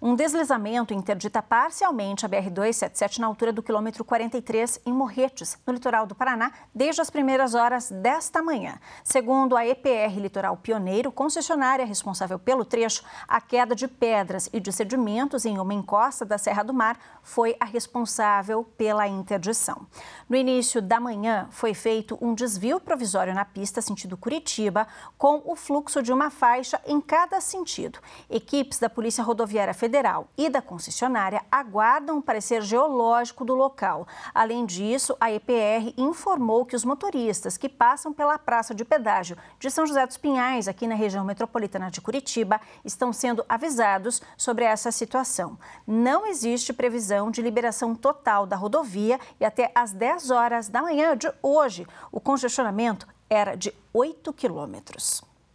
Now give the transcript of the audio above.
Um deslizamento interdita parcialmente a BR-277 na altura do quilômetro 43 em Morretes, no litoral do Paraná, desde as primeiras horas desta manhã. Segundo a EPR Litoral Pioneiro, concessionária responsável pelo trecho, a queda de pedras e de sedimentos em uma encosta da Serra do Mar foi a responsável pela interdição. No início da manhã, foi feito um desvio provisório na pista sentido Curitiba, com o fluxo de uma faixa em cada sentido. Equipes da Polícia Rodoviária Federal Federal e da concessionária aguardam o parecer geológico do local. Além disso, a EPR informou que os motoristas que passam pela Praça de Pedágio de São José dos Pinhais, aqui na região metropolitana de Curitiba, estão sendo avisados sobre essa situação. Não existe previsão de liberação total da rodovia e até às 10 horas da manhã de hoje o congestionamento era de 8 quilômetros.